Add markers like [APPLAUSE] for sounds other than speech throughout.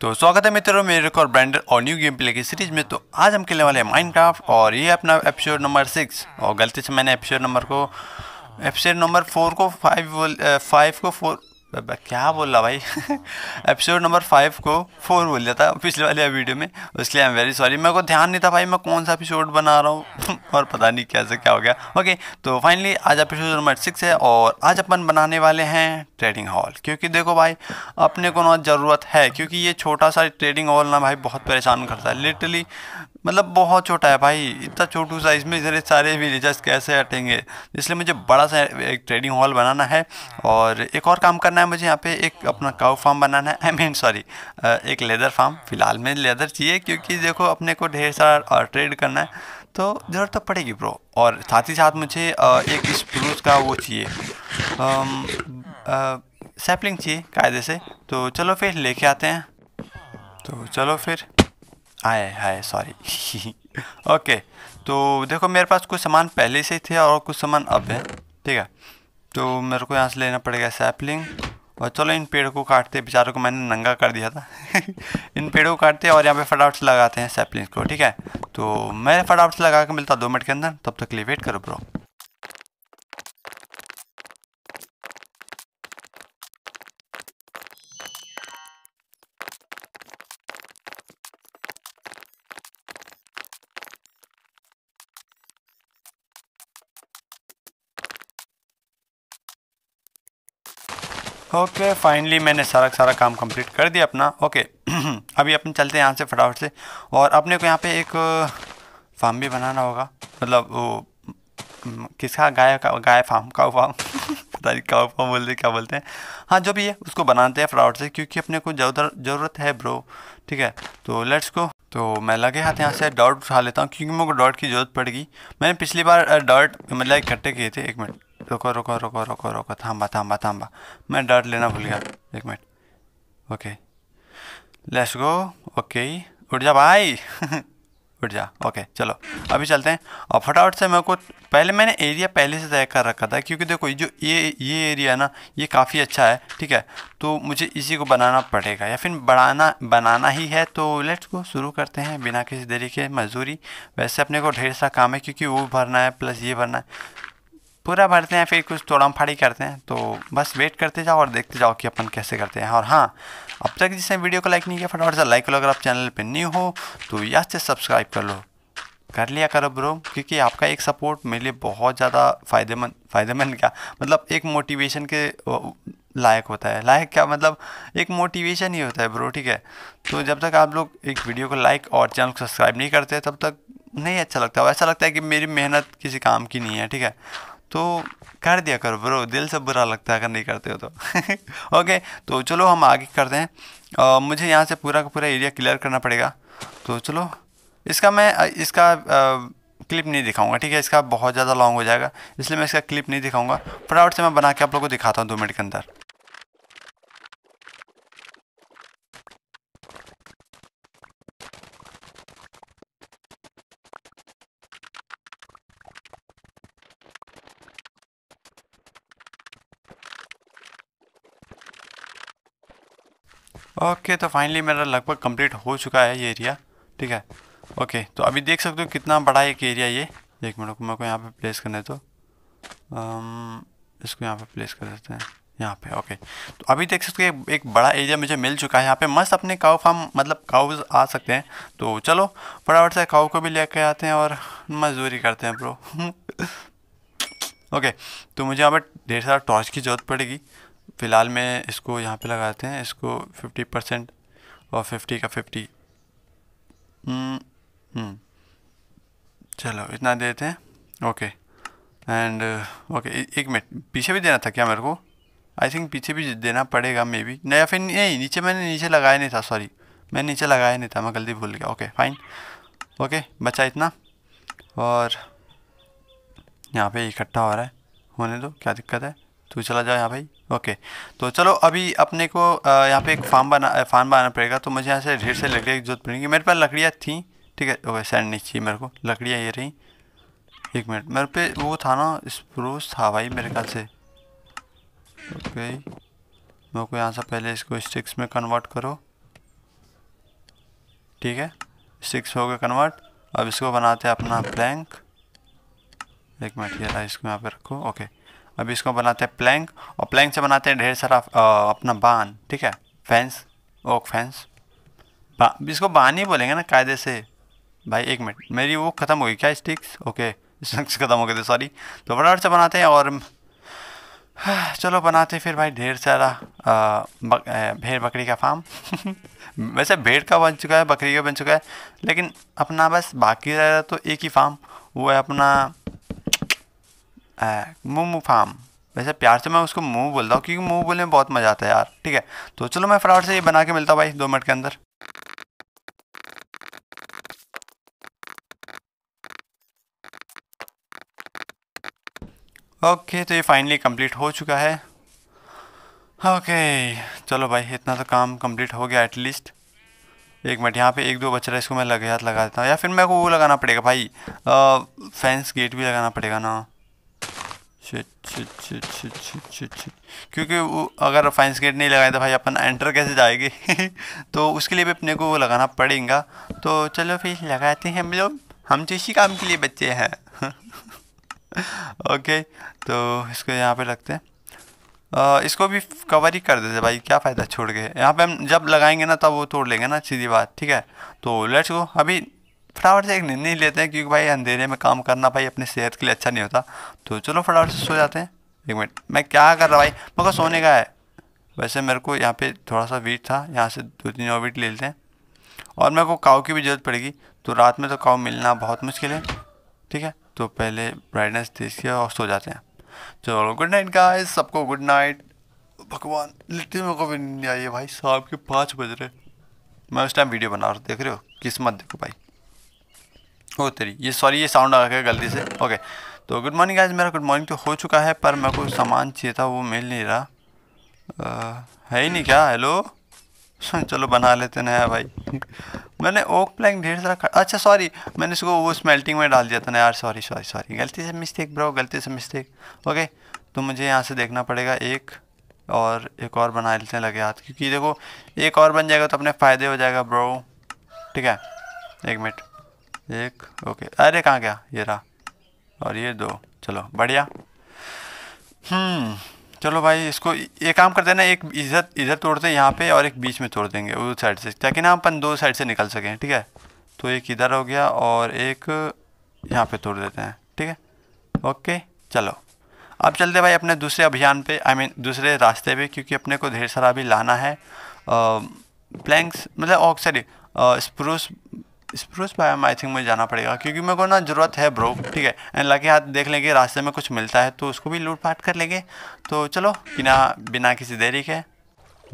तो स्वागत है मित्रों मेरे और ब्रांडर और न्यू गेम प्ले की सीरीज में तो आज हम खेलने वाले हैं माइनक्राफ्ट और ये अपना एपिसोड नंबर सिक्स और गलती से मैंने एपिसोड नंबर को एपिसोड नंबर फोर को फाइव फाइव को फोर क्या बोल रहा भाई एपिसोड नंबर फाइव को फोर बोल दिया था पिछले वाले वीडियो में उसके लिए आई एम वेरी सॉरी मेरे को ध्यान नहीं था भाई मैं कौन सा एपिसोड बना रहा हूँ [LAUGHS] और पता नहीं कैसे क्या हो गया ओके तो फाइनली आज एपिसोड नंबर सिक्स है और आज अपन बनाने वाले हैं ट्रेडिंग हॉल क्योंकि देखो भाई अपने को ना ज़रूरत है क्योंकि ये छोटा सा ट्रेडिंग हॉल ना भाई बहुत परेशान करता है लिटरली मतलब बहुत छोटा है भाई इतना छोटू साइज़ में इधर सारे विलेजर्स कैसे हटेंगे इसलिए मुझे बड़ा सा एक ट्रेडिंग हॉल बनाना है और एक और काम करना है मुझे यहाँ पे एक अपना काउ फार्म बनाना है आई मीन सॉरी एक लेदर फार्म फ़िलहाल में लेदर चाहिए क्योंकि देखो अपने को ढेर सारा ट्रेड करना है तो ज़रूरत तो पड़ेगी ब्रो और साथ ही साथ मुझे एक स्प्रूस का वो चाहिए सैपलिंग चाहिए कायदे से तो चलो फिर लेके आते हैं तो चलो फिर आए हाय सॉरी ओके तो देखो मेरे पास कुछ सामान पहले से ही थे और कुछ सामान अब है ठीक है तो मेरे को यहाँ से लेना पड़ेगा सैपलिंग और चलो इन पेड़ को काटते बेचारों को मैंने नंगा कर दिया था [LAUGHS] इन पेड़ों को काटते और यहाँ पे फटाफट लगाते हैं सैपलिंग को ठीक है तो मैं फटाफट लगा के मिलता दो मिनट के अंदर तब तक लिए वेट करो ब्रो ओके okay, फाइनली मैंने सारा सारा काम कंप्लीट कर दिया अपना ओके okay. [CLEARS THROAT] अभी अपन चलते हैं यहाँ से फटाफट से और अपने को यहाँ पे एक फार्म भी बनाना होगा मतलब वो किसका गाय का गाय फार्म का फार्म पता नहीं काउ फार्म बोलते क्या बोलते हैं हाँ जो भी है उसको बनाते हैं फटाफट से क्योंकि अपने को ज़रूरत है ब्रो ठीक है तो लेट्स को तो मैं लगे हाथ यहाँ से डॉट उठा लेता हूँ क्योंकि मेरे को डॉट की ज़रूरत पड़ेगी मैंने पिछली बार डॉट मतलब इकट्ठे किए थे एक मिनट रुको रुको रुको रुको रुको थाम्बा थाम्बा थाम्बा मैं डर लेना भूल गया एक minute okay let's go okay उठ जा भाई [LAUGHS] उठ जा ओके चलो अभी चलते हैं और फटाफट से मेरे को पहले मैंने एरिया पहले से तय कर रखा था क्योंकि देखो जो ये ये एरिया है ना ये काफ़ी अच्छा है ठीक है तो मुझे इसी को बनाना पड़ेगा या फिर बढ़ाना बनाना ही है तो लेट्स गो शुरू करते हैं बिना किसी देरी के मजदूरी वैसे अपने को ढेर सा काम है क्योंकि वो भरना है प्लस ये भरना है पूरा भरते हैं फिर कुछ तोड़म फाड़ी करते हैं तो बस वेट करते जाओ और देखते जाओ कि अपन कैसे करते हैं और हाँ अब तक जिसने वीडियो को लाइक नहीं किया फटाफट से लाइक करो अगर आप चैनल पर न्यू हो तो या से सब्सक्राइब कर लो कर लिया करो ब्रो क्योंकि आपका एक सपोर्ट मेरे लिए बहुत ज़्यादा फ़ायदेमंद फ़ायदेमंद क्या मतलब एक मोटिवेशन के लायक होता है लायक क्या मतलब एक मोटिवेशन ही होता है ब्रो ठीक है तो जब तक आप लोग एक वीडियो को लाइक और चैनल को सब्सक्राइब नहीं करते तब तक नहीं अच्छा लगता और ऐसा लगता है कि मेरी मेहनत किसी काम की नहीं है ठीक है तो कर दिया करो ब्रो दिल से बुरा लगता है अगर नहीं करते हो तो ओके [LAUGHS] तो चलो हम आगे करते हैं आ, मुझे यहाँ से पूरा का पूरा एरिया क्लियर करना पड़ेगा तो चलो इसका मैं इसका आ, क्लिप नहीं दिखाऊंगा ठीक है इसका बहुत ज़्यादा लॉन्ग हो जाएगा इसलिए मैं इसका क्लिप नहीं दिखाऊंगा फटाफट से मैं बना के आप लोगों को दिखाता हूँ दो मिनट के अंदर ओके okay, तो फाइनली मेरा लगभग कंप्लीट हो चुका है ये एरिया ठीक है ओके okay, तो अभी देख सकते हो कितना बड़ा एक एरिया ये एक मिनट को मेरे को यहाँ पे प्लेस करने तो आम, um, इसको यहाँ पे प्लेस कर देते हैं यहाँ पे ओके तो अभी देख सकते हो एक बड़ा एरिया मुझे मिल चुका है यहाँ पे मस्त अपने काउ फार्म मतलब काउज आ सकते हैं तो चलो फटाफट से काउ को भी लेके आते हैं और मजदूरी करते हैं प्रो ओके [LAUGHS] तो मुझे यहाँ पर ढेर सारा टॉर्च की ज़रूरत पड़ेगी फ़िलहाल मैं इसको यहाँ पे लगाते हैं इसको 50 परसेंट और 50 का 50 हम्म, हम्म चलो इतना देते हैं ओके एंड ओके एक मिनट पीछे भी देना था क्या मेरे को आई थिंक पीछे भी देना पड़ेगा मे बी नया फिर नहीं नीचे मैंने नीचे लगाया नहीं था सॉरी मैंने नीचे लगाया नहीं था मैं गलती भूल गया ओके फाइन ओके बचा इतना और यहाँ पे इकट्ठा हो रहा है होने दो क्या दिक्कत है तू चला जाओ यहाँ भाई ओके तो चलो अभी अपने को यहाँ पे एक फार्म बना फार्म बनाना पड़ेगा तो मुझे यहाँ से ढेर से लकड़ियाँ की जरूरत पड़ेगी मेरे पास लकड़ियाँ थी ठीक है ओके सैंड नहीं चाहिए मेरे को लकड़ियाँ ये रही एक मिनट मेरे पे वो था ना स्प्रूस था भाई मेरे ख्याल से ओके मेरे को यहाँ से पहले इसको स्टिक्स में कन्वर्ट करो ठीक है स्टिक्स हो गया कन्वर्ट अब इसको बनाते हैं अपना प्लैंक एक मिनट ये रहा इसको यहाँ पे रखो ओके अभी इसको बनाते हैं प्लैंक और प्लैंक से बनाते हैं ढेर सारा आ, अपना बान ठीक है फैंस ओक फैंस बा, इसको बान ही बोलेंगे ना कायदे से भाई एक मिनट मेरी वो ख़त्म हो गई क्या स्टिक्स ओके स्टिक्स ख़त्म हो गए थे सॉरी तो फटाफट से बनाते हैं और [SIGHS] चलो बनाते फिर भाई ढेर सारा बक, भेड़ बकरी का फार्म [LAUGHS] वैसे भेड़ का बन चुका है बकरी का बन चुका है लेकिन अपना बस बाकी रह रहा तो एक ही फार्म वो है अपना मुँह मुँह फार्म वैसे प्यार से मैं उसको मुँह बोलता हूँ क्योंकि मुँह बोलने में बहुत मज़ा आता है यार ठीक है तो चलो मैं फटाफट से ये बना के मिलता हूँ भाई दो मिनट के अंदर ओके तो ये फाइनली कंप्लीट हो चुका है ओके चलो भाई इतना तो काम कंप्लीट हो गया एटलीस्ट एक मिनट यहाँ पे एक दो बच रहा है इसको मैं लगे हाथ लगा देता हूँ या फिर मेरे को वो लगाना पड़ेगा भाई आ, फेंस गेट भी लगाना पड़ेगा ना shit shit shit shit shit shit shit क्योंकि वो अगर फाइंस गेट नहीं लगाए तो भाई अपन एंटर कैसे जाएगी [LAUGHS] तो उसके लिए भी अपने को वो लगाना पड़ेगा तो चलो फिर लगाते हैं हम लोग हम तो इसी काम के लिए बच्चे हैं ओके [LAUGHS] तो इसको यहाँ पे रखते हैं आ, इसको भी कवर ही कर देते भाई क्या फ़ायदा छोड़ के यहाँ पे हम जब लगाएंगे ना तब वो तोड़ लेंगे ना सीधी बात ठीक है तो लेट्स गो अभी फटाफट से एक निर्णय लेते हैं क्योंकि भाई अंधेरे में काम करना भाई अपनी सेहत के लिए अच्छा नहीं होता तो चलो फटाफट से सो जाते हैं एक मिनट मैं क्या कर रहा भाई मगर सोने का है वैसे मेरे को यहाँ पे थोड़ा सा वीट था यहाँ से दो तीन और वीट ले लेते हैं और मेरे को काव की भी ज़रूरत पड़ेगी तो रात में तो काव मिलना बहुत मुश्किल है ठीक है तो पहले ब्राइटनेस देख के और सो जाते हैं चलो गुड नाइट गाइस सबको गुड नाइट भगवान लिट्टी मेरे को भी नहीं आई है भाई साहब के पाँच बज रहे मैं उस टाइम वीडियो बना रहा हूँ देख रहे हो किस्मत देखो भाई ओ तेरी ये सॉरी ये साउंड आ गया गलती से ओके तो गुड मॉर्निंग आज मेरा गुड मॉर्निंग तो हो चुका है पर मेरे को सामान चाहिए था वो मिल नहीं रहा आ, है ही नहीं क्या हेलो [LAUGHS] चलो बना लेते नया भाई मैंने ओक प्लैंक ढेर सारा अच्छा सॉरी मैंने इसको वो स्मेल्टिंग में डाल दिया था ना यार सॉरी सॉरी सॉरी गलती से मिस्टेक ब्रो गलती से मिस्टेक ओके तो मुझे यहाँ से देखना पड़ेगा एक और एक और बना लेते हैं लगे हाथ क्योंकि देखो एक और बन जाएगा तो अपने फ़ायदे हो जाएगा ब्रो ठीक है एक मिनट एक ओके अरे कहाँ गया ये रहा और ये दो चलो बढ़िया हम्म चलो भाई इसको ये काम करते हैं ना एक इधर इधर तोड़ते यहाँ पे और एक बीच में तोड़ देंगे उस साइड से ताकि ना अपन दो साइड से निकल सकें ठीक है तो एक इधर हो गया और एक यहाँ पे तोड़ देते हैं ठीक है ओके चलो अब चलते भाई अपने दूसरे अभियान पे आई I मीन mean, दूसरे रास्ते पे क्योंकि अपने को ढेर सारा अभी लाना है प्लैंक्स मतलब ऑक्सरी oh, spruce spruce biome I think मुझे जाना पड़ेगा क्योंकि मेरे को ना ज़रूरत है ब्रो ठीक है एंड लगे हाथ देख लेंगे रास्ते में कुछ मिलता है तो उसको भी लूट पाट कर लेंगे तो चलो बिना बिना किसी देरी के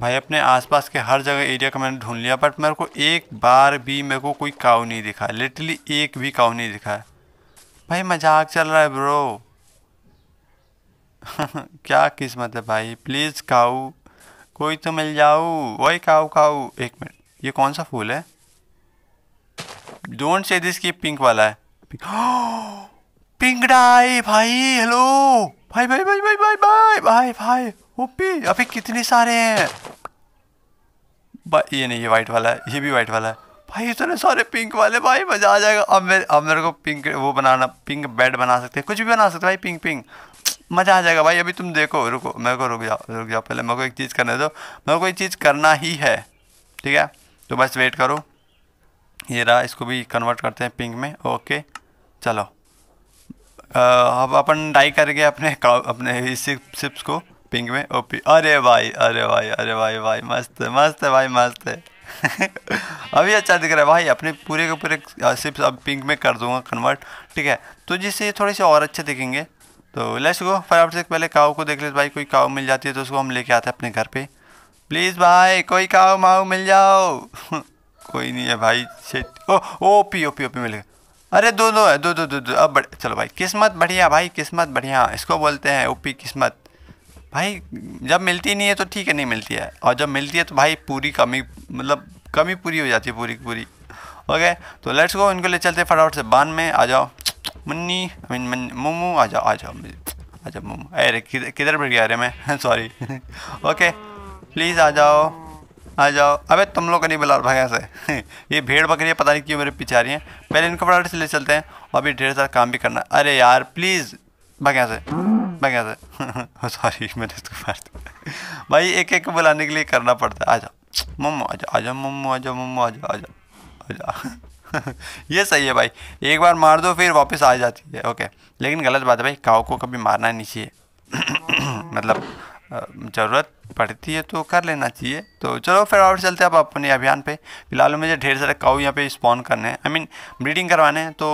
भाई अपने आसपास के हर जगह एरिया का मैंने ढूंढ लिया बट मेरे को एक बार भी मेरे को कोई काऊ नहीं दिखा लिटरली एक भी काऊ नहीं दिखा भाई मजाक चल रहा है ब्रो [LAUGHS] क्या किस्मत है भाई प्लीज़ काऊ कोई तो मिल जाऊ वही काऊ काऊ एक मिनट ये कौन सा फूल है डोंट से दिस की पिंक वाला है पिंक [GASPS] डाई भाई हेलो भाई भाई भाई भाई भाई भाई भाई भाई ओपी अभी कितने सारे हैं भाई ये नहीं ये वाइट वाला है ये भी वाइट वाला है भाई इतने सारे पिंक वाले भाई मज़ा आ जाएगा अब मेरे अब मेरे को पिंक वो बनाना पिंक बेड बना सकते हैं कुछ भी बना सकते भाई पिंक पिंक मज़ा आ जाएगा भाई अभी तुम देखो रुको मेरे को रुक जाओ रुक जाओ पहले मेरे को एक चीज़ करने दो मेरे को एक चीज़ करना ही है ठीक है तो बस वेट करो ये रहा इसको भी कन्वर्ट करते हैं पिंक में ओके चलो अब अपन डाई करके अपने अपने सिप्स को पिंक में ओपी अरे भाई अरे भाई अरे भाई भाई मस्त है मस्त है भाई मस्त है [LAUGHS] अभी अच्छा दिख रहा है भाई अपने पूरे के पूरे सिप्स अब पिंक में कर दूंगा कन्वर्ट ठीक है तो जिससे ये थोड़े से और अच्छे दिखेंगे तो लेट्स गो फटाफट से पहले काऊ को देख लेते भाई कोई काऊ मिल जाती है तो उसको हम लेके आते हैं अपने घर पे प्लीज़ भाई कोई काऊ माऊ मिल जाओ [LAUGHS] कोई नहीं है भाई O O P P O P मिल गया अरे दो दो है दो दो दो दो अब चलो भाई किस्मत बढ़िया भाई किस्मत बढ़िया इसको बोलते हैं ओपी किस्मत भाई जब मिलती नहीं है तो ठीक है नहीं मिलती है और जब मिलती है तो भाई पूरी कमी मतलब कमी पूरी हो जाती है पूरी की पूरी ओके तो लेट्स गो इनको ले चलते फटाफट से बान में आ जाओ मुन्नी आई मीन मोमो आ जाओ आ जाओ आ जाओ मोमो अरे किधर बैठ गया अरे मैं सॉरी [LAUGHS] [LAUGHS] ओके प्लीज़ आ जाओ आ जाओ अबे तुम लोग का नहीं बुला भाई से [LAUGHS] ये भेड़ बकरियाँ पता नहीं क्यों मेरे पीछे आ रही हैं पहले इनको फटाफट से ले चलते हैं और अभी ढेर सारा काम भी करना अरे यार प्लीज़ भाग से भाग से सॉरी [LAUGHS] मैंने इसको मार [LAUGHS] भाई एक एक बुलाने के लिए करना पड़ता है आ जाओ मम्मो आ जाओ आ जाओ मम्मो आ जाओ मम्मो आ जाओ आ जाओ आ जाओ ये सही है भाई एक बार मार दो फिर वापस आ जाती है ओके लेकिन गलत बात है भाई काव को कभी मारना नहीं चाहिए [CLEARS THROAT] मतलब ज़रूरत पड़ती है तो कर लेना चाहिए तो चलो फिर और चलते हैं आप अपने अभियान पे फिलहाल मुझे ढेर सारे काऊ यहाँ पे स्पॉन करने हैं आई मीन ब्रीडिंग करवाने हैं तो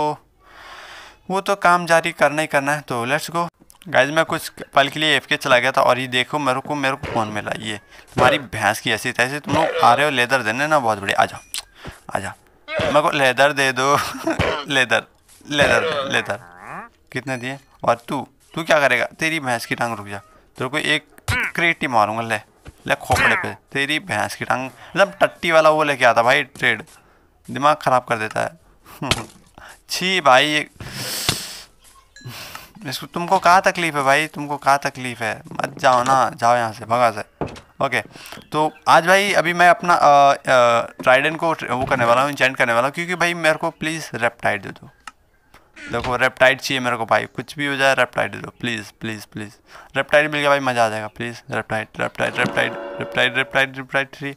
वो तो काम जारी करना ही करना है तो लेट्स गो गाइज मैं कुछ पल के लिए एफ के चला गया था और ये देखो मेरे को मेरे को फोन मिला ये तुम्हारी भैंस की ऐसी तैसी तुम लोग आ रहे हो लेदर देने ना बहुत बढ़िया आ जाओ आ जाओ मेरे को लेदर दे दो [LAUGHS] लेदर लेदर लेदर कितने दिए और तू तू क्या करेगा तेरी भैंस की टांग रुक जा तेरे को एक क्रिएटिव मारूंगा ले ले खोपड़े पे तेरी भैंस की टांग मतलब टट्टी वाला वो लेके आता भाई ट्रेड दिमाग ख़राब कर देता है [LAUGHS] छी भाई इसको तुमको कहाँ तकलीफ़ है भाई तुमको कहाँ तकलीफ़ है मत जाओ ना जाओ यहाँ से भगा से ओके तो आज भाई अभी मैं अपना ट्राइडन को वो करने वाला हूँ इंचेंट करने वाला हूँ क्योंकि भाई मेरे को प्लीज़ रेपटाइड दे दो देखो रेपटाइड चाहिए मेरे को भाई कुछ भी हो जाए रेपटाइड दो प्लीज़ प्लीज़ प्लीज़ रेपटाइड मिल गया भाई मज़ा आ जाएगा please riptide riptide riptide riptide riptide riptide three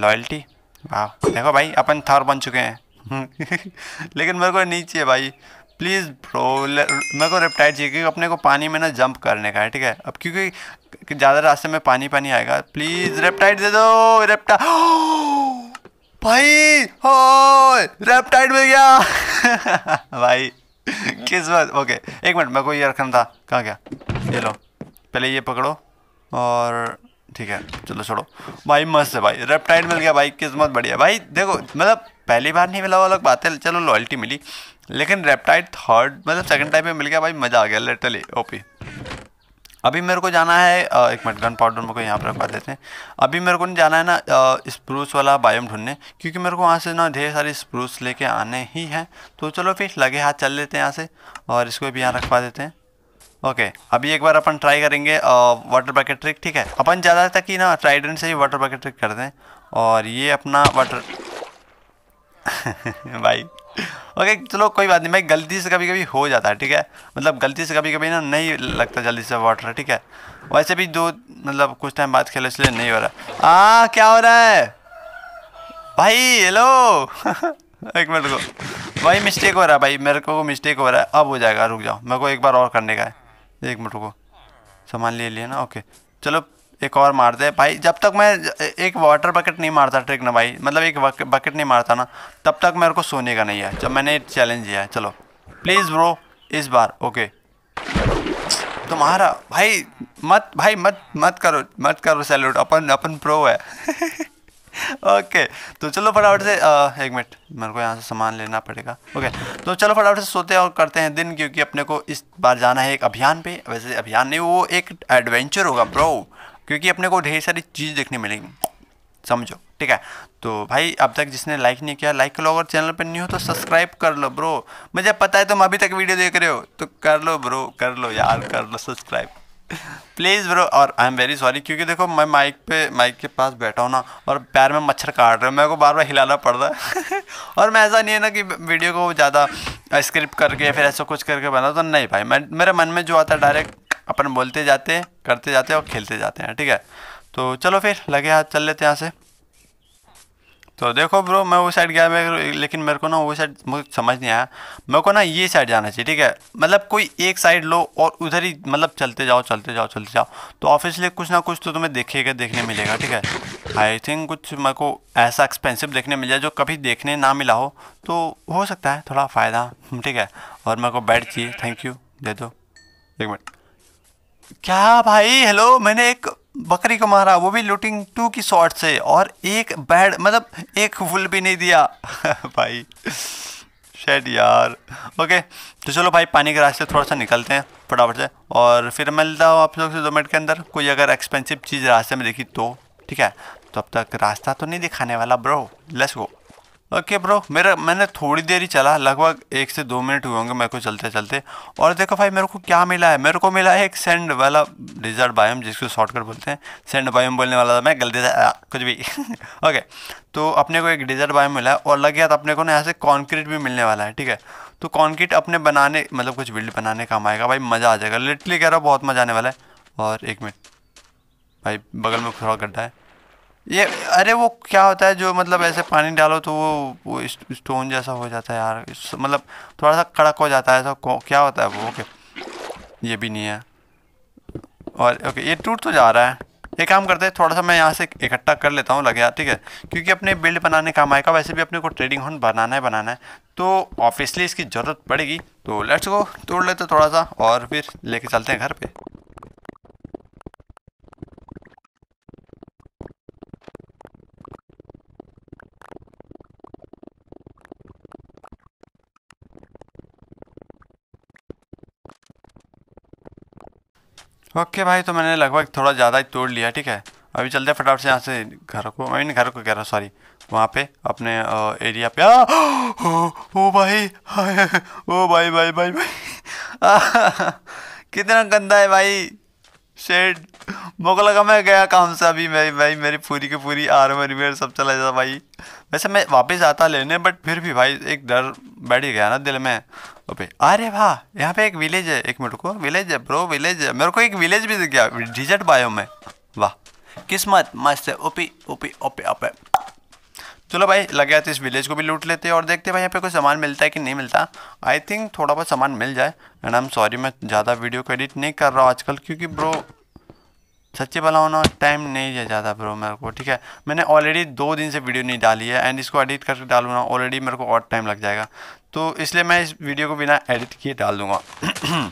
loyalty वाह देखो भाई अपन थार बन चुके हैं [LAUGHS] लेकिन मेरे को नहीं चाहिए भाई प्लीज़ ब्रो मेरे को रेपटाइड चाहिए क्योंकि अपने को पानी में ना जंप करने का है ठीक है अब क्योंकि ज़्यादा रास्ते में पानी पानी आएगा प्लीज़ रेपटाइड दे दो रेपटा [GASPS] भाई हो रेपटाइड मिल गया [LAUGHS] भाई किस्मत ओके एक मिनट मैं को ये रखना था कहाँ गया ये लो पहले ये पकड़ो और ठीक है चलो छोड़ो भाई मस्त है भाई रेपटाइड मिल गया भाई किस्मत बढ़िया भाई देखो मतलब पहली बार नहीं मिला वो अलग बात है चलो लॉयल्टी मिली लेकिन रेपटाइड थर्ड मतलब सेकंड टाइम में मिल गया भाई मज़ा आ गया लिटरली ओपी अभी मेरे को जाना है एक मिनट गन पाउडर मेरे को यहाँ पर रखवा देते हैं अभी मेरे को नहीं जाना है ना स्प्रूस वाला बायोम ढूंढने क्योंकि मेरे को वहाँ से ना ढेर सारे स्प्रूस लेके आने ही हैं तो चलो फिर लगे हाथ चल लेते हैं यहाँ से और इसको भी यहाँ रखवा देते हैं ओके अभी एक बार अपन ट्राई करेंगे वाटर बकेट ट्रिक ठीक है अपन ज़्यादा तक कि ना ट्राइडेंट से ही वाटर बकेट ट्रिक कर दें और ये अपना वाटर [LAUGHS] भाई ओके चलो कोई बात नहीं भाई गलती से कभी कभी हो जाता है ठीक है मतलब गलती से कभी कभी ना नहीं लगता जल्दी से वाटर ठीक है वैसे भी दो मतलब कुछ टाइम बाद खेलो इसलिए नहीं हो रहा हाँ क्या हो रहा है भाई हेलो [LAUGHS] एक मिनट को भाई मिस्टेक हो रहा है भाई मेरे को मिस्टेक हो रहा है अब हो जाएगा रुक जाओ मेरे को एक बार और करने का है एक मिनट को सामान ले लिया ना ओके चलो एक और मार दे भाई जब तक मैं एक वाटर बकेट नहीं मारता ट्रिक ना भाई मतलब एक बकेट नहीं मारता ना तब तक मेरे को सोने का नहीं है जब मैंने चैलेंज दिया है चलो प्लीज़ ब्रो इस बार ओके तुम्हारा भाई मत भाई मत मत करो मत करो सैल्यूट अपन अपन प्रो है ओके [LAUGHS] तो चलो फटाफट से आ, एक मिनट मेरे को यहाँ से सामान लेना पड़ेगा ओके तो चलो फटाफट से सोते हैं और करते हैं दिन क्योंकि अपने को इस बार जाना है एक अभियान पे वैसे अभियान नहीं वो एक एडवेंचर होगा ब्रो क्योंकि अपने को ढेर सारी चीज़ देखने मिलेगी समझो ठीक है तो भाई अब तक जिसने लाइक नहीं किया लाइक कर लो अगर चैनल पर नहीं हो तो सब्सक्राइब कर लो ब्रो मुझे पता है तुम अभी तक वीडियो देख रहे हो तो कर लो ब्रो कर लो यार कर लो सब्सक्राइब प्लीज़ ब्रो और आई एम वेरी सॉरी क्योंकि देखो मैं माइक पे माइक के पास बैठा हूँ ना और पैर में मच्छर काट रहे हो मेरे को बार बार हिलाना पड़ रहा है [LAUGHS] और मैं ऐसा नहीं है ना कि वीडियो को ज़्यादा स्क्रिप्ट करके फिर ऐसा कुछ करके बना तो नहीं भाई मैं मेरे मन में जो आता है डायरेक्ट अपन बोलते जाते करते जाते और खेलते जाते हैं ठीक है तो चलो फिर लगे हाथ चल लेते हैं यहाँ से तो देखो ब्रो मैं वो साइड गया लेकिन मेरे को ना वो साइड मुझे समझ नहीं आया मेरे को ना ये साइड जाना चाहिए ठीक है मतलब कोई एक साइड लो और उधर ही मतलब चलते जाओ चलते जाओ चलते जाओ तो ऑफिसली कुछ ना कुछ तो तुम्हें देखेगा देखने मिलेगा ठीक है आई थिंक कुछ मेरे को ऐसा एक्सपेंसिव देखने मिल जाए जो कभी देखने ना मिला हो तो हो सकता है थोड़ा फ़ायदा ठीक है और मेरे को बैठ चाहिए थैंक यू दे दो एक मिनट क्या भाई हेलो मैंने एक बकरी को मारा वो भी लूटिंग टू की शॉट से और एक बैड मतलब एक फुल भी नहीं दिया [LAUGHS] भाई शेड यार ओके तो चलो भाई पानी के रास्ते थोड़ा सा निकलते हैं फटाफट से और फिर मैं मिलता हूँ आप लोग से दो मिनट के अंदर कोई अगर एक्सपेंसिव चीज़ रास्ते में देखी तो ठीक है तो अब तक रास्ता तो नहीं दिखाने वाला bro let's go okay okay bro मेरा मैंने थोड़ी देर ही चला लगभग एक से दो मिनट हुए होंगे मेरे को चलते चलते और देखो भाई मेरे को क्या मिला है मेरे को मिला है एक सेंड वाला डिजर्ट बायोम जिसको शॉर्टकट बोलते हैं सेंड बायोम बोलने वाला था मैं गलती से कुछ भी ओके [LAUGHS] okay, तो अपने को एक डिजर्ट बायोम मिला है और लग गया तो अपने को ना यहाँ से कॉन्क्रीट भी मिलने वाला है ठीक है तो कॉन्क्रीट अपने बनाने मतलब कुछ बिल्ड बनाने काम आएगा भाई मज़ा आ जाएगा लिटली कह रहा बहुत मज़ा आने वाला है और एक मिनट भाई बगल में खुरा गड्ढा है ये अरे वो क्या होता है जो मतलब ऐसे पानी डालो तो वो वो स्टोन जैसा हो जाता है यार मतलब थोड़ा सा कड़क हो जाता है ऐसा क्या होता है वो ओके ये भी नहीं है और ओके ये टूट तो जा रहा है एक काम करते हैं थोड़ा सा मैं यहाँ से इकट्ठा कर लेता हूँ लगे यार ठीक है क्योंकि अपने बिल्ड बनाने काम आएगा वैसे भी अपने को ट्रेडिंग हॉन बनाना है बनाना है तो ऑफिसली इसकी ज़रूरत पड़ेगी तो लेट्स गो तोड़ लेते थोड़ा सा और फिर लेके चलते हैं घर पर ओके okay भाई तो मैंने लगभग थोड़ा ज़्यादा ही तोड़ लिया ठीक है अभी चलते हैं फटाफट से यहाँ से घर को मैं घर को कह रहा हूँ सॉरी वहाँ पे अपने एरिया पे आ, ओ, ओ भाई ओ भाई भाई भाई भाई कितना गंदा है भाई शेड मौका लगा मैं गया काम से अभी मैं भाई मेरी पूरी की पूरी आर्मर वेयर सब चला जाता भाई वैसे मैं वापस आता लेने बट फिर भी भाई एक डर बैठ ही गया ना दिल में पे तो अरे वाह यहाँ पे एक विलेज है एक मिनट को विलेज है ब्रो विलेज है मेरे को एक विलेज भी दिख गया डिजर्ट बायो में वाह किस्मत मस्त है ओपी ओपी ओपे ओपे चलो भाई लग गया तो इस विलेज को भी लूट लेते हैं और देखते हैं भाई यहाँ पे कोई सामान मिलता है कि नहीं मिलता आई थिंक थोड़ा बहुत सामान मिल जाए एंड आई एम सॉरी मैं ज़्यादा वीडियो को एडिट नहीं कर रहा हूँ आजकल क्योंकि ब्रो सच्चे भला होना टाइम नहीं दिया जाता ब्रो मेरे को ठीक है मैंने ऑलरेडी दो दिन से वीडियो नहीं डाली है एंड इसको एडिट करके डालू ना ऑलरेडी मेरे को और टाइम लग जाएगा तो इसलिए मैं इस वीडियो को बिना एडिट किए डाल दूँगा [CLEARS THROAT]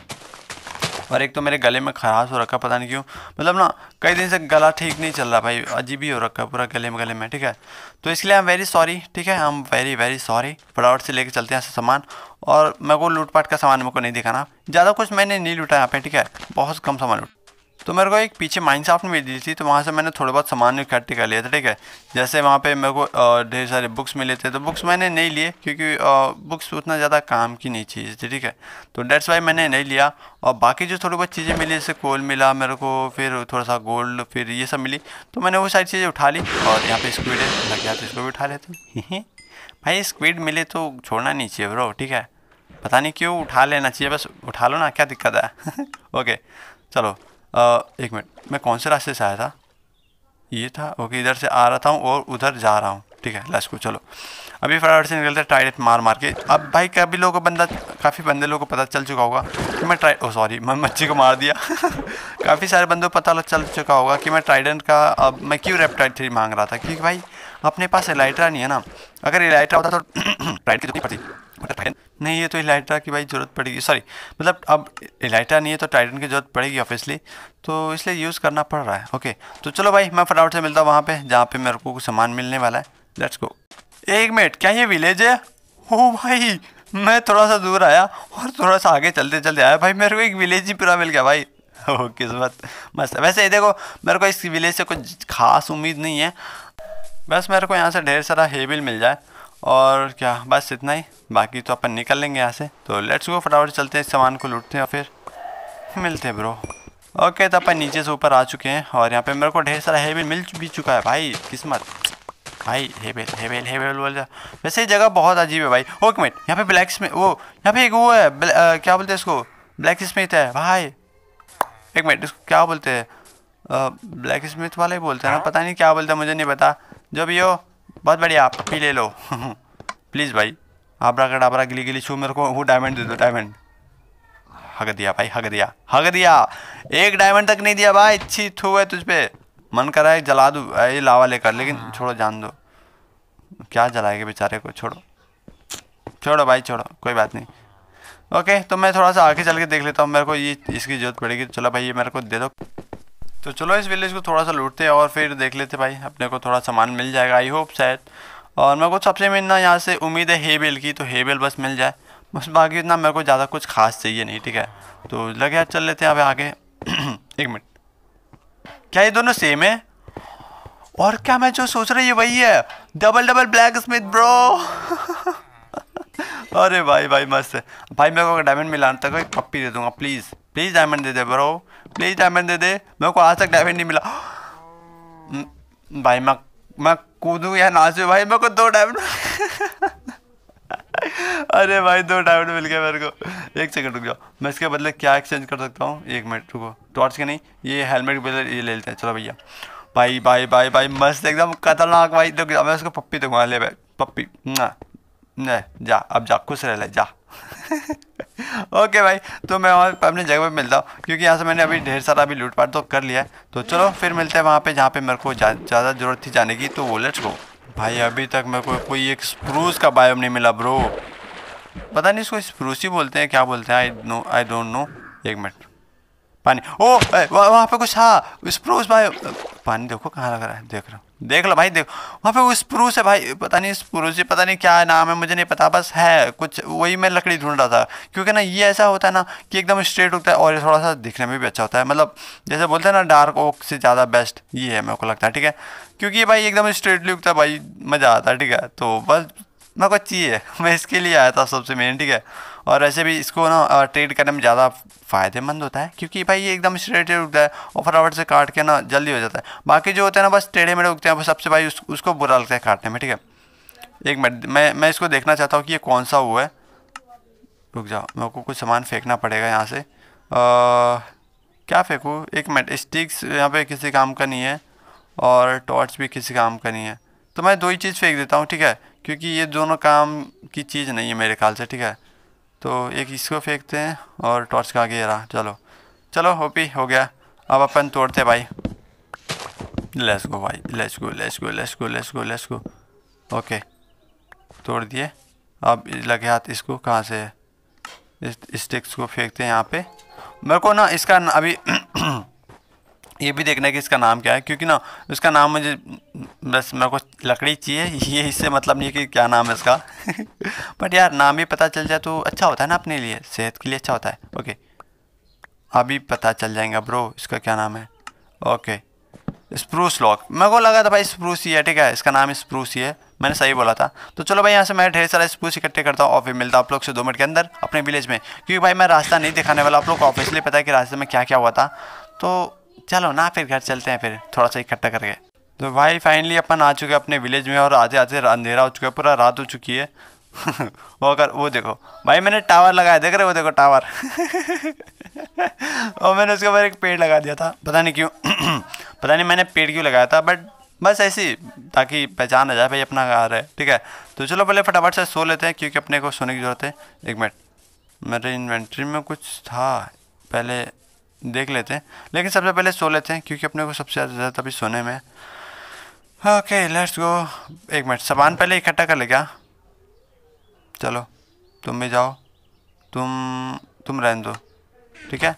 और एक तो मेरे गले में खराश हो रखा पता नहीं क्यों मतलब ना कई दिन से गला ठीक नहीं चल रहा भाई अजीब ही हो रखा है पूरा गले में गले में ठीक है तो इसलिए आई एम वेरी सॉरी ठीक है I am very very sorry फटाफट से लेके चलते हैं ऐसा सामान और मेरे को लूटपाट का सामान मेरे को नहीं दिखाना ज़्यादा कुछ मैंने नहीं लूटा यहाँ पे ठीक है बहुत कम सामान लूट तो मेरे को एक पीछे माइनक्राफ्ट मिल दी थी तो वहाँ से मैंने थोड़ा बहुत सामान इकट्ठे कर लिया था ठीक है जैसे वहाँ पे मेरे को ढेर सारे बुक्स मिले थे तो बुक्स मैंने नहीं लिए क्योंकि आ, बुक्स उतना ज़्यादा काम की नहीं चीज़ थी ठीक है तो डेट्स वाई मैंने नहीं लिया और बाकी जो थोड़ी बहुत चीज़ें मिली जैसे कोल मिला मेरे को फिर थोड़ा सा गोल्ड फिर ये सब मिली तो मैंने वो सारी चीज़ें उठा ली और यहाँ पर स्क्विड लग गया तो इसको भी उठा लेते [LAUGHS] भाई स्क्विड मिले तो छोड़ना नहीं चाहिए ब्रो ठीक है पता नहीं क्यों उठा लेना चाहिए बस उठा लो ना क्या दिक्कत है ओके [LAUGHS] चलो आ, एक मिनट मैं कौन से रास्ते से आया था ये था ओके इधर से आ रहा था और उधर जा रहा हूँ ठीक है लास्ट को चलो अभी फटाफट से निकलते हैं टाइट मार मार के अब भाई काफ़ी लोगों को बंदा काफ़ी बंदे लोगों को पता चल चुका होगा कि मैं ट्राइ ओ सॉरी मैं मच्छी को मार दिया [LAUGHS] काफ़ी सारे बंदों को पता चल चुका होगा कि मैं ट्राइडेंट का अब मैं क्यों रेपटाइड थ्री मांग रहा था क्योंकि भाई अपने पास एलाइट्रा नहीं है ना अगर एलाइट्रा होता तो राइट [CLEARS THROAT] की तो तो जरूरत पड़ती टाइटन मतलब नहीं है तो इलाइट्रा की भाई ज़रूरत पड़ेगी सॉरी मतलब अब इलाइट्रा नहीं है तो टाइटन की ज़रूरत पड़ेगी ऑब्वियसली तो इसलिए यूज़ करना पड़ रहा है ओके तो चलो भाई मैं फटाफट से मिलता हूँ वहाँ पर जहाँ पर मेरे को कुछ सामान मिलने वाला है लेट्स गो एक मिनट क्या ये विलेज है हो oh भाई मैं थोड़ा सा दूर आया और थोड़ा सा आगे चलते चलते आया भाई मेरे को एक विलेज ही पूरा मिल गया भाई ओके [LAUGHS] oh, किस्मत मस्त वैसे देखो मेरे को इस विलेज से कुछ खास उम्मीद नहीं है बस मेरे को यहाँ से ढेर सारा हेबिल मिल जाए और क्या बस इतना ही बाकी तो अपन निकल लेंगे यहाँ से तो लेट्स गो फटाफट चलते हैं सामान को लूटते हैं और फिर मिलते हैं ब्रो ओके तो अपन नीचे से ऊपर आ चुके हैं और यहाँ पे मेरे को ढेर सारा हेबिल मिल भी चुका है भाई किस्मत भाई हेबेल हेबेल हेबेल बोल जा वैसे ये जगह बहुत अजीब है भाई ओके oh, मेट यहाँ पे ब्लैक स्मिथ वो यहाँ पे एक वो है आ, क्या बोलते हैं इसको ब्लैक स्मिथ है भाई एक मिनट इसको क्या बोलते हैं ब्लैक स्मिथ वाले ही बोलते हैं ना हाँ। पता नहीं क्या बोलते मुझे नहीं पता जो भी हो बहुत बढ़िया आप पी ले लो प्लीज़ [LAUGHS] भाई आबरा का डाबरा गिली गिली छू मेरे को वो डायमंड दे दो डायमंड हक दिया भाई हक दिया हग दिया एक डायमंड तक नहीं दिया भाई अच्छी थू है तुझ पर मन करा है जला दूँ ये लावा लेकर लेकिन हाँ। छोड़ो जान दो क्या जलाएंगे बेचारे को छोड़ो छोड़ो भाई छोड़ो कोई बात नहीं ओके तो मैं थोड़ा सा आगे चल के देख लेता हूँ मेरे को ये इसकी ज़रूरत पड़ेगी चलो भाई ये मेरे को दे दो तो चलो इस विलेज को थोड़ा सा लूटते हैं और फिर देख लेते भाई अपने को थोड़ा सामान मिल जाएगा आई होप शायद और मेरे को सबसे मेन ना यहाँ से उम्मीद है हेबेल की तो हेबेल बस मिल जाए बस बाकी इतना मेरे को ज़्यादा कुछ खास चाहिए नहीं ठीक है तो लगे यार चल लेते हैं अब आगे [CLEARS THROAT] एक मिनट क्या ये दोनों सेम है और क्या मैं जो सोच रही ये वही है double double blacksmith bro अरे भाई भाई मस्त है भाई मेरे को डायमंड मिलाना था कोई पप्पी दे दूंगा प्लीज़ प्लीज़ डायमंड दे दे ब्रो प्लीज़ डायमंड दे दे मेरे को आज तक डायमंड नहीं मिला भाई मैं मैं कूदू या नाचूँ भाई मेरे को दो डायमंड अरे भाई दो डायमंड मिल गए मेरे को एक सेकंड रुक जाओ मैं इसके बदले क्या एक्सचेंज कर सकता हूँ एक मिनट रुको टॉर्च के नहीं ये हेलमेट के बदले ये ले लेते हैं चलो भैया भाई भाई भाई भाई मस्त एकदम खतरनाक भाई रुक जाओ मैं उसको पप्पी दूंगा ले भाई पप्पी ना जा अब जा खुश रह ले जा ओके भाई तो मैं वहाँ पर अपनी जगह पे मिलता हूँ क्योंकि यहाँ से मैंने अभी ढेर सारा अभी लूटपाट तो कर लिया है तो चलो फिर मिलते हैं वहाँ पे जहाँ पे मेरे को ज़्यादा ज़रूरत थी जाने की तो वो लेट्स गो भाई अभी तक मेरे को कोई एक स्प्रूस का बायोम नहीं मिला ब्रो पता नहीं इसको स्प्रूस ही बोलते हैं क्या बोलते हैं I know I don't know एक मिनट पानी ओ वहाँ पे कुछ हाँ स्प्रूस भाई पानी देखो कहाँ लग रहा है देख रहा हूँ देख लो भाई देखो वहाँ पे उस स्प्रूस है भाई पता नहीं स्प्रूस पता नहीं क्या नाम है मुझे नहीं पता बस है कुछ वही मैं लकड़ी ढूंढ रहा था क्योंकि ना ये ऐसा होता है ना कि एकदम स्ट्रेट होता है और ये थोड़ा सा दिखने में भी अच्छा होता है मतलब जैसे बोलते हैं ना डार्क ओक से ज़्यादा बेस्ट ये है मेरे को लगता है ठीक है क्योंकि ये भाई एकदम स्ट्रेटली उगता है भाई मज़ा आता है ठीक है तो बस मेरे को चाहिए [LAUGHS] मैं इसके लिए आया था सबसे मेन ठीक है और वैसे भी इसको ना ट्रेड करने में ज़्यादा फ़ायदेमंद होता है क्योंकि भाई ये एकदम स्ट्रेट उगता है और फटाफट से काट के ना जल्दी हो जाता है बाकी जो होता है ना बस टेढ़े मेढ़े उगते हैं बस सबसे भाई उस, उसको बुरा लगता है काटने में ठीक है एक मिनट मैं मैं इसको देखना चाहता हूँ कि ये कौन सा हुआ है रुक जाओ मेरे को कुछ सामान फेंकना पड़ेगा यहाँ से आ, क्या फेंकूँ एक मिनट स्टिक्स यहाँ पे किसी काम का नहीं है और टॉर्च भी किसी काम का नहीं है तो मैं दो ही चीज़ फेंक देता हूँ ठीक है क्योंकि ये दोनों काम की चीज़ नहीं है मेरे ख्याल से ठीक है तो एक इसको फेंकते हैं और टॉर्च का आगे रहा चलो चलो ओपी हो गया अब अपन तोड़ते भाई लेस गो भाई let's go let's go let's go let's go let's go okay तोड़ दिए अब लगे हाथ इसको कहाँ से इस स्टिक्स को फेंकते हैं यहाँ पे मेरे को ना इसका ना अभी ये भी देखना है कि इसका नाम क्या है क्योंकि ना इसका नाम मुझे बस मेरे को लकड़ी चाहिए ये इससे मतलब नहीं है कि क्या नाम है इसका [LAUGHS] बट यार नाम भी पता चल जाए तो अच्छा होता है ना अपने लिए सेहत के लिए अच्छा होता है ओके अभी पता चल जाएगा ब्रो इसका क्या नाम है ओके स्प्रूस लॉक मेरे को लगा था भाई स्प्रूस ही है ठीक है इसका नाम स्प्रूस ही है मैंने सही बोला था तो चलो भाई यहाँ से मैं ढेर सारा स्प्रूस इकट्ठे करता हूँ ऑफिस मिलता मिलता आप लोग से दो मिनट के अंदर अपने विलेज में क्योंकि भाई मैं रास्ता नहीं दिखाने वाला आप लोग को ऑफिसली पता है कि रास्ते में क्या क्या हुआ था तो चलो ना फिर घर चलते हैं फिर थोड़ा सा इकट्ठा करके तो भाई फाइनली अपन आ चुके हैं अपने विलेज में और आधे आधे अंधेरा हो चुका है पूरा रात हो चुकी है [LAUGHS] वो अगर वो देखो भाई मैंने टावर लगाया देख रहे हो देखो टावर [LAUGHS] और मैंने उसके ऊपर एक पेड़ लगा दिया था पता नहीं क्यों [CLEARS THROAT] पता नहीं मैंने पेड़ क्यों लगाया था बट बस ऐसे ही ताकि पहचान आ जाए भाई अपना घर है ठीक है तो चलो पहले फटाफट से सो लेते हैं क्योंकि अपने को सोने की ज़रूरत है एक मिनट मेरे इन्वेंट्री में कुछ था पहले देख लेते हैं लेकिन सबसे पहले सो लेते हैं क्योंकि अपने को सबसे ज़्यादा तभी सोने में ओके लेट्स गो एक मिनट सामान पहले इकट्ठा कर ले क्या चलो तुम भी जाओ तुम तुम रहने दो ठीक है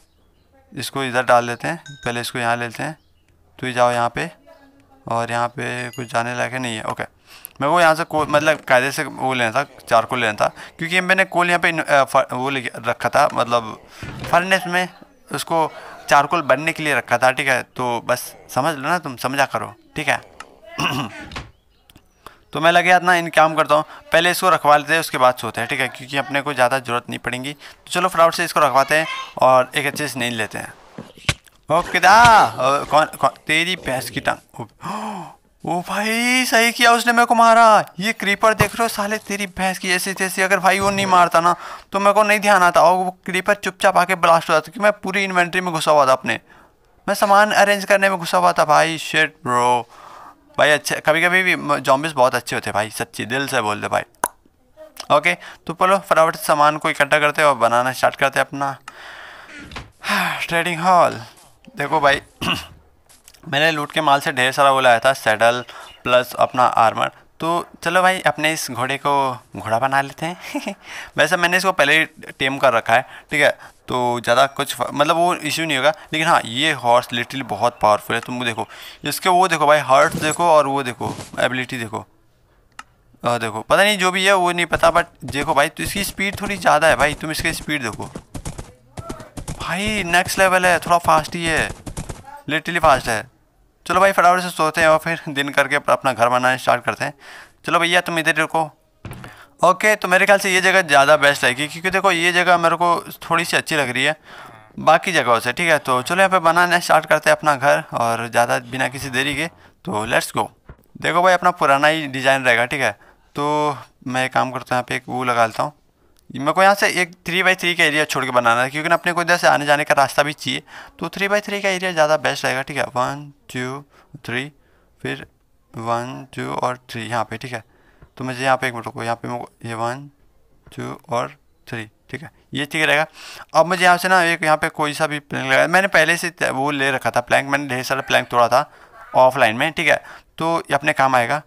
इसको इधर डाल देते हैं पहले इसको यहाँ लेते हैं तू तो ही जाओ यहाँ पे और यहाँ पे कुछ जाने लायक नहीं है ओके मेरे को यहाँ से कोल मतलब कायदे से वो लेना था चारकोल लेना था क्योंकि मैंने कोल यहाँ पे वो रखा था मतलब फर्नेस में उसको चारकोल बनने के लिए रखा था ठीक है तो बस समझ लो ना तुम समझा करो ठीक है [CLEARS THROAT] तो मैं लगे ना इन काम करता हूँ पहले इसको रखवा लेते हैं उसके बाद सोते हैं ठीक है क्योंकि अपने को ज़्यादा ज़रूरत नहीं पड़ेगी तो चलो फटाफट से इसको रखवाते हैं और एक अच्छे से नींद लेते हैं ओके दा कौन कौन तेरी भैंस की टांग ओ भाई सही किया उसने मेरे को मारा ये क्रीपर देख रहे हो साले तेरी भैंस की ऐसी तैसी अगर भाई वो नहीं मारता ना तो मेरे को नहीं ध्यान आता और वो क्रीपर चुपचाप आके ब्लास्ट हो जाता क्योंकि मैं पूरी इन्वेंट्री में घुसा हुआ था अपने मैं सामान अरेंज करने में घुसा हुआ था भाई शेट ब्रो भाई अच्छे कभी कभी भी जॉम्बिस बहुत अच्छे होते भाई सच्ची दिल से बोलते भाई ओके तो बोलो फटाफट सामान को इकट्ठा करते और बनाना स्टार्ट करते अपना ट्रेडिंग [SIGHS] हॉल देखो भाई [CLEARS THROAT] मैंने लूट के माल से ढेर सारा वो लाया था सैडल प्लस अपना आर्मर तो चलो भाई अपने इस घोड़े को घोड़ा बना लेते हैं [LAUGHS] वैसे मैंने इसको पहले ही टेम कर रखा है ठीक है तो ज़्यादा कुछ मतलब वो इश्यू नहीं होगा लेकिन हाँ ये हॉर्स लिटरली बहुत पावरफुल है तुम देखो इसके वो देखो भाई हर्ट देखो और वो देखो एबिलिटी देखो और देखो पता नहीं जो भी है वो नहीं पता बट देखो भाई तो इसकी स्पीड थोड़ी ज़्यादा है भाई तुम इसकी स्पीड देखो भाई नेक्स्ट लेवल है थोड़ा फास्ट ही है लिटरली फास्ट है चलो भाई फटाफट से सोते हैं और फिर दिन करके अपना घर बनाना स्टार्ट करते हैं चलो भैया तुम इधर रुको ओके तो मेरे ख्याल से ये जगह ज़्यादा बेस्ट रहेगी क्योंकि देखो ये जगह मेरे को थोड़ी सी अच्छी लग रही है बाकी जगहों से ठीक है तो चलो यहाँ पे बनाना स्टार्ट करते हैं अपना घर और ज़्यादा बिना किसी देरी के तो लेट्स गो देखो भाई अपना पुराना ही डिज़ाइन रहेगा ठीक है तो मैं काम करता हूँ यहाँ पे एक वो लगा लेता हूँ मेरे को यहाँ से एक थ्री बाई थ्री का एरिया छोड़ के बनाना है क्योंकि अपने को इधर से आने जाने का रास्ता भी चाहिए तो थ्री बाई थ्री का एरिया ज़्यादा बेस्ट रहेगा ठीक है वन टू थ्री फिर वन टू और थ्री यहाँ पे ठीक है तो मुझे यहाँ पे एक मिनट को यहाँ पे मेरे को ये वन टू और थ्री ठीक है ये ठीक रहेगा अब मुझे यहाँ से ना एक यहाँ पे कोई सा भी प्लैंक लगाया मैंने पहले से वो ले रखा था प्लैंक मैंने ढेर सारा प्लैंक तोड़ा था ऑफलाइन में ठीक है तो ये अपने काम आएगा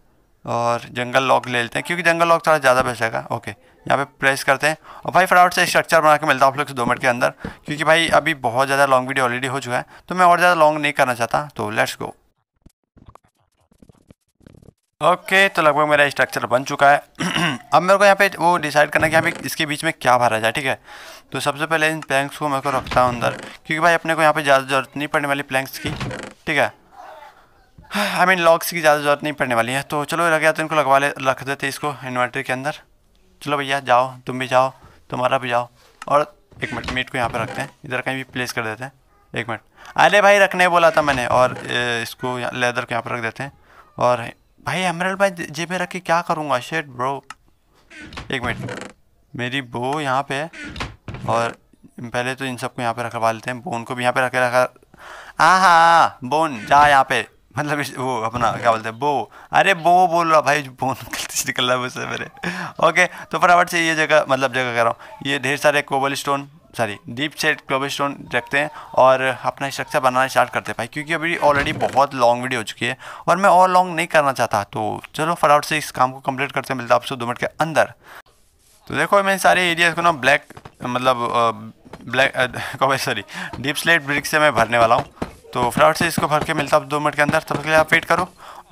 और जंगल लॉक ले लेते हैं क्योंकि जंगल लॉक थोड़ा ज़्यादा बेस्ट रहेगा ओके यहाँ पे प्रेस करते हैं और भाई फटाफट से स्ट्रक्चर बना के मिलता हूँ आप लोग से दो मिनट के अंदर क्योंकि भाई अभी बहुत ज़्यादा लॉन्ग वीडियो ऑलरेडी हो चुका है तो मैं और ज़्यादा लॉन्ग नहीं करना चाहता तो लेट्स गो ओके तो लगभग मेरा स्ट्रक्चर बन चुका है [CLEARS THROAT] अब मेरे को यहाँ पे वो डिसाइड करना कि यहाँ पे इसके बीच में क्या भरा जाए ठीक है तो सबसे पहले इन प्लैंक्स को मेरे को रखता हूँ अंदर क्योंकि भाई अपने को यहाँ पे ज़्यादा ज़रूरत नहीं पड़ने वाली प्लैंक्स की ठीक है आई मीन लॉक्स की ज़्यादा ज़रूरत नहीं पड़ने वाली है तो चलो लग गया तो इनको लगवा ले रख देते इसको इन्वर्टर के अंदर चलो भैया जाओ तुम भी जाओ तुम्हारा भी जाओ और एक मिनट मीट को यहाँ पर रखते हैं इधर कहीं भी प्लेस कर देते हैं एक मिनट अरे भाई रखने बोला था मैंने और इसको लेदर को यहाँ पर रख देते हैं और भाई अमरल भाई जेब में रख के क्या करूँगा शेट ब्रो एक मिनट मेरी बो यहाँ पे है और पहले तो इन सबको यहाँ पे रखवा लेते हैं बोन को भी यहाँ पे रख रखा आ हाँ बोन जा यहाँ पे मतलब इस वो अपना क्या बोलते हैं बो अरे बो बोल रहा भाई बोन [LAUGHS] गलती से निकल रहा है मुझसे मेरे ओके तो फटाफट से ये जगह मतलब जगह कह रहा हूँ ये ढेर सारे cobblestone sorry deepslate cobblestone रखते हैं और अपना स्ट्रक्चर बनाना स्टार्ट करते हैं भाई क्योंकि अभी ऑलरेडी बहुत लॉन्ग वीडियो हो चुकी है और मैं और लॉन्ग नहीं करना चाहता तो चलो फटाफट से इस काम को कंप्लीट करते मिलता आपसे दो मिनट के अंदर तो देखो मैं सारे एरियाज़ को ना ब्लैक मतलब black sorry deepslate brick से मैं भरने वाला हूँ तो फटाफट से इसको भर के मिलता है दो मिनट के अंदर तब तक के लिए आप वेट करो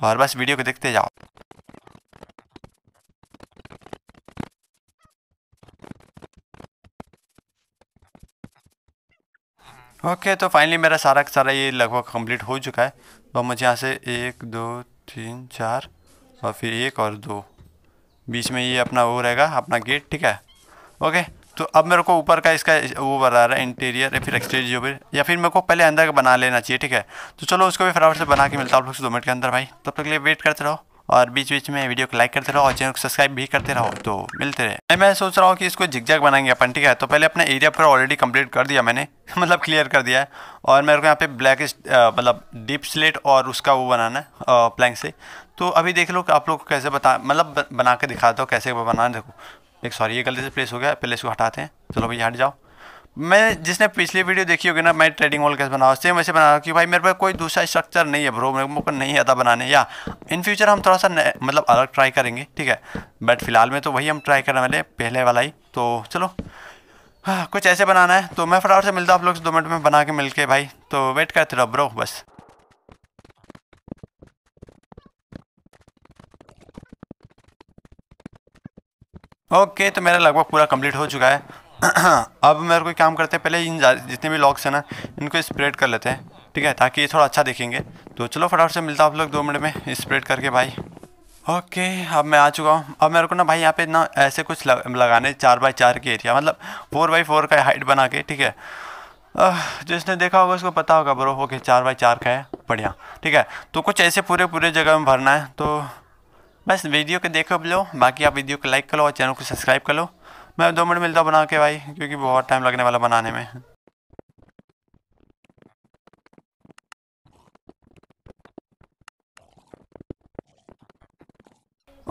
और बस वीडियो को देखते जाओ ओके okay, तो फाइनली मेरा सारा सारा ये लगभग कंप्लीट हो चुका है तो अब मुझे यहाँ से एक दो तीन चार और फिर एक और दो बीच में ये अपना वो रहेगा अपना गेट ठीक है ओके okay, तो अब मेरे को ऊपर का इसका वो बना रहा है इंटीरियर या फिर एक्सटीरियर जो भी या फिर मेरे को पहले अंदर का बना लेना चाहिए ठीक है तो चलो उसको भी फटाफट से बना के मिलता हूँ आप लोग से दो मिनट के अंदर भाई तब तो तक के लिए वेट करते रहो और बीच बीच में वीडियो को लाइक करते रहो और चैनल को सब्सक्राइब भी करते रहो तो मिलते रहे मैं सोच रहा हूँ कि इसको झिकझक बनाएंगे अपन ठीक है तो पहले अपना एरिया पर ऑलरेडी कंप्लीट कर दिया मैंने [LAUGHS] मतलब क्लियर कर दिया है और मेरे को यहाँ पे ब्लैक मतलब डीप स्लेट और उसका वो बनाना है प्लैंक से तो अभी देख लो आप लोग कैसे बता मतलब बना के दिखाता हूँ कैसे बनाना देखो एक सॉरी ये गलती से प्लेस हो गया पहले इसको हटाते हैं चलो भाई हट जाओ मैं जिसने पिछली वीडियो देखी होगी ना मैं ट्रेडिंग वॉल कैसे बनाओ सेम ऐसे बना रहा कि भाई मेरे पास कोई दूसरा स्ट्रक्चर नहीं है ब्रो मेरे को नहीं आता बनाने या इन फ्यूचर हम थोड़ा सा मतलब अलग ट्राई करेंगे ठीक है बट फिलहाल में तो वही हम ट्राई करने वाले पहले वाला ही तो चलो हाँ कुछ ऐसे बनाना है तो मैं फटाफट से मिलता हूँ आप लोग दो मिनट में बना के मिल के भाई तो वेट करते रहो ब्रो बस ओके तो मेरा लगभग पूरा कंप्लीट हो चुका है [CLEARS THROAT] अब मेरे को काम करते हैं पहले इन जितने भी लॉग्स हैं ना इनको स्प्रेड कर लेते हैं ठीक है ताकि ये थोड़ा अच्छा दिखेंगे तो चलो फटाफट से मिलता आप लोग दो मिनट में स्प्रेड करके भाई ओके अब मैं आ चुका हूँ अब मेरे को ना भाई यहाँ पे ना ऐसे कुछ लगाने चार बाई चार के एरिया मतलब फोर बाई फोर का हाइट बना के ठीक है जिसने देखा होगा उसको पता होगा ब्रो ओके चार बाई चार का है बढ़िया ठीक है तो कुछ ऐसे पूरे पूरे जगह में भरना है तो बस वीडियो को देखो लो बाकी आप वीडियो को लाइक करो और चैनल को सब्सक्राइब कर लो मैं दो मिनट मिलता हूँ बना के भाई क्योंकि बहुत टाइम लगने वाला बनाने में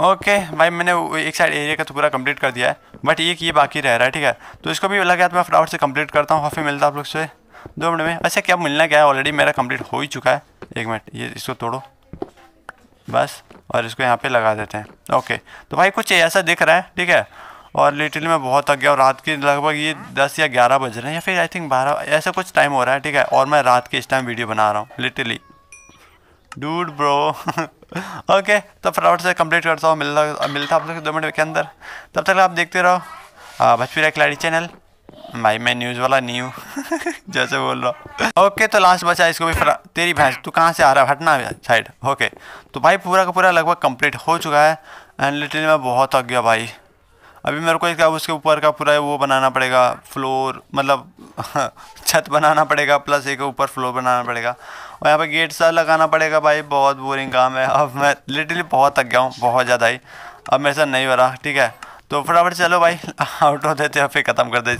ओके okay, भाई मैंने एक साइड एरिया का तो पूरा कंप्लीट कर दिया है बट एक ये बाकी रह रहा है ठीक है तो इसको भी लगा तो मैं फटाफट से कंप्लीट करता हूँ और मिलता आप लोग से दो मिनट में अच्छा क्या मिलना क्या है ऑलरेडी मेरा कंप्लीट हो ही चुका है एक मिनट ये इसको तोड़ो बस और इसको यहाँ पे लगा देते हैं ओके तो भाई कुछ ऐसा दिख रहा है ठीक है और लिटिल मैं बहुत थक गया और रात के लगभग ये दस या ग्यारह बज रहे हैं या फिर आई थिंक बारह ऐसा कुछ टाइम हो रहा है ठीक है और मैं रात के इस टाइम वीडियो बना रहा हूँ लिटिली डूड ब्रो ओके तो फटाफट से कंप्लीट करता हूँ मिलता मिलता आप लोग दो मिनट के अंदर तब तक आप देखते रहो हाँ, भजपुरा खिलाड़ी चैनल भाई मैं न्यूज़ वाला नहीं हूँ [LAUGHS] जैसे बोल रहा हूँ ओके तो लास्ट बचा इसको भी फरा तेरी भैंस तू कहाँ से आ रहा है हटना साइड ओके तो भाई पूरा का पूरा लगभग कंप्लीट हो चुका है एंड लिटरली मैं बहुत थक गया भाई अभी मेरे को एक उसके ऊपर का पूरा वो बनाना पड़ेगा फ्लोर मतलब [LAUGHS] छत बनाना पड़ेगा प्लस एक ऊपर फ्लोर बनाना पड़ेगा और यहाँ पर गेट सा लगाना पड़ेगा भाई बहुत बोरिंग काम है अब मैं लिटरली बहुत थक गया हूँ बहुत ज़्यादा ही अब मेरे साथ नहीं हो रहा ठीक है तो फटाफट चलो भाई आउट हो देते हैं फिर ख़त्म कर दे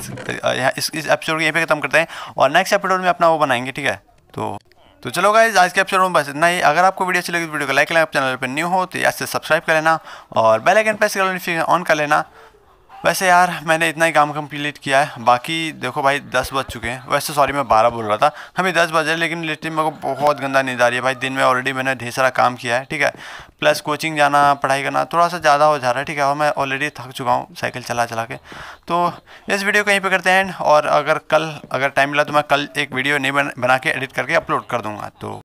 इस इस एपिसोड को यहीं पे ख़त्म करते हैं और नेक्स्ट एपिसोड में अपना वो बनाएंगे ठीक है तो तो चलो गाइज आज के एपिसोड में बस इतना ही अगर आपको वीडियो अच्छी लगी तो वीडियो को लाइक करें आप चैनल पर न्यू हो तो यहाँ से सब्सक्राइब कर लेना और बेल आइकन प्रेस कर लेना ऑन कर लेना वैसे यार मैंने इतना ही काम कंप्लीट किया है बाकी देखो भाई दस बज चुके हैं वैसे सॉरी मैं बारह बोल रहा था हमें दस बजे लेकिन लिटरली मेरे को बहुत गंदा नींद आ रही है भाई दिन में ऑलरेडी मैंने ढेर सारा काम किया है ठीक है प्लस कोचिंग जाना पढ़ाई करना थोड़ा सा ज़्यादा हो जा रहा है ठीक है और मैं ऑलरेडी थक चुका हूँ साइकिल चला चला के तो इस वीडियो को यहीं पर करते हैं एंड और अगर कल अगर टाइम मिला तो मैं कल एक वीडियो नहीं बना के एडिट करके अपलोड कर दूँगा तो